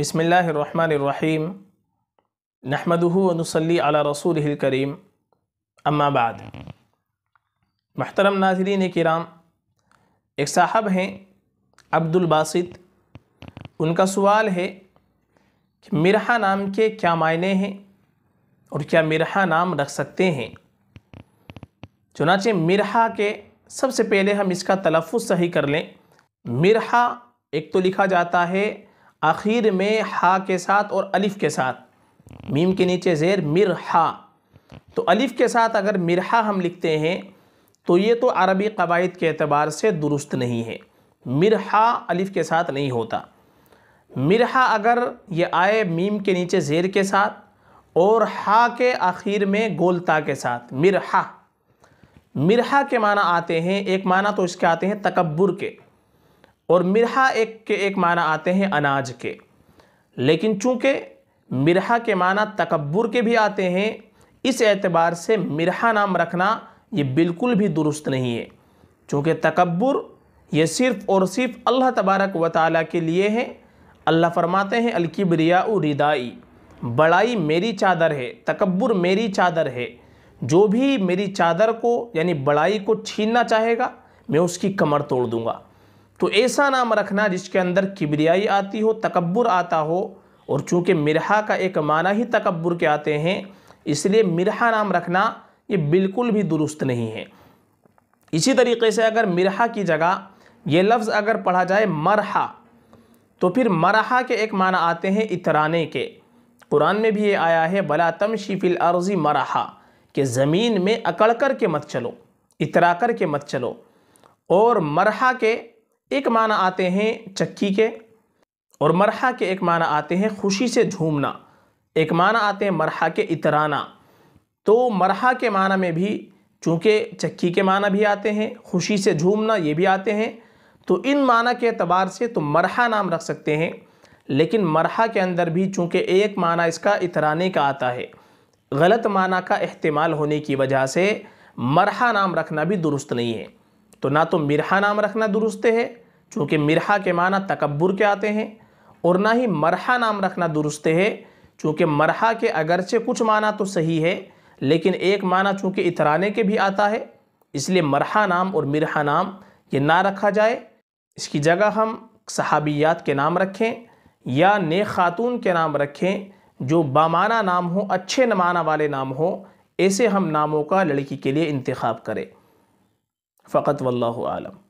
बसमीम नहमदनसली अला रसूल करीम अम्माबाद महतरम नाजरीन कराम एक साहब हैं अब्दुलबासित उनका सवाल है कि मिरहा नाम के क्या मायने हैं और क्या मिरहा नाम रख सकते हैं चुनाचे मिरहा के सबसे पहले हम इसका तलफ़ुज सही कर लें मिरहा एक तो लिखा जाता है आखिर में हा के साथ और अलिफ़ के साथ मीम के नीचे ज़ेर हा तो अलिफ़ के साथ अगर मिरहा हम लिखते हैं तो ये तो अरबी कवायद के अतबार से दुरुस्त नहीं है मिरहा अलिफ़ के साथ नहीं होता मिरहा अगर ये आए मीम के नीचे ज़ेर के साथ और हा के आखिर में गोलता के साथ मिरहा मिरहा के माना आते हैं एक माना तो इसके आते हैं तकबर के और मिरहा एक के एक माना आते हैं अनाज के लेकिन चूँकि मिरहा के माना तकबर के भी आते हैं इस एतबार से मिरहा नाम रखना ये बिल्कुल भी दुरुस्त नहीं है चूँकि तकबर ये सिर्फ़ और सिर्फ अल्लाह तबारक व ताली के लिए है अल्लाह फरमाते हैं अलकिबरिया रिदाई बड़ाई मेरी चादर है तकबर मेरी चादर है जो भी मेरी चादर को यानी बड़ाई को छीनना चाहेगा मैं उसकी कमर तोड़ दूँगा तो ऐसा नाम रखना जिसके अंदर किबरियाई आती हो तकबर आता हो और चूँकि मिरहा का एक माना ही तकबर के आते हैं इसलिए मिरहा नाम रखना ये बिल्कुल भी दुरुस्त नहीं है इसी तरीके से अगर मिरहा की जगह ये लफ्ज़ अगर पढ़ा जाए मरहा तो फिर मरहा के एक माना आते हैं इतराने के कुरान में भी ये आया है बला तम शिफिल अर्जी मरहा कि ज़मीन में अकड़ कर के मत चलो इतरा कर के मत चलो और मरहा के एक माना आते हैं चक्की के और मरहा के एक माना आते हैं खुशी से झूमना एक माना आते हैं मरहा के इतराना तो मरहा के माना में भी चूँकि चक्की के माना भी आते हैं खुशी से झूमना ये भी आते हैं तो इन माना के अतबार से तो मरहा नाम रख सकते हैं लेकिन मरहा के अंदर भी चूँकि एक माना इसका इतराने का आता है गलत माना का अहतमाल होने की वजह से मरहा नाम रखना भी दुरुस्त नहीं है तो ना तो मिरहा नाम रखना दुरुस्त है चूँकि मिरहा के माना तकबर के आते हैं और ना ही मरहा नाम रखना दुरुस्त है चूँकि मरहा के अगरचे कुछ माना तो सही है लेकिन एक माना चूँकि इतराने के भी आता है इसलिए मरहा नाम और मिरहा नाम ये ना रखा जाए इसकी जगह हम सहाबियात के नाम रखें या ने खातून के नाम रखें जो बामाना नाम हो अच्छे नमाना वाले नाम हो ऐसे हम नामों का लड़की के लिए इंतखब करें फ़कत वल्लम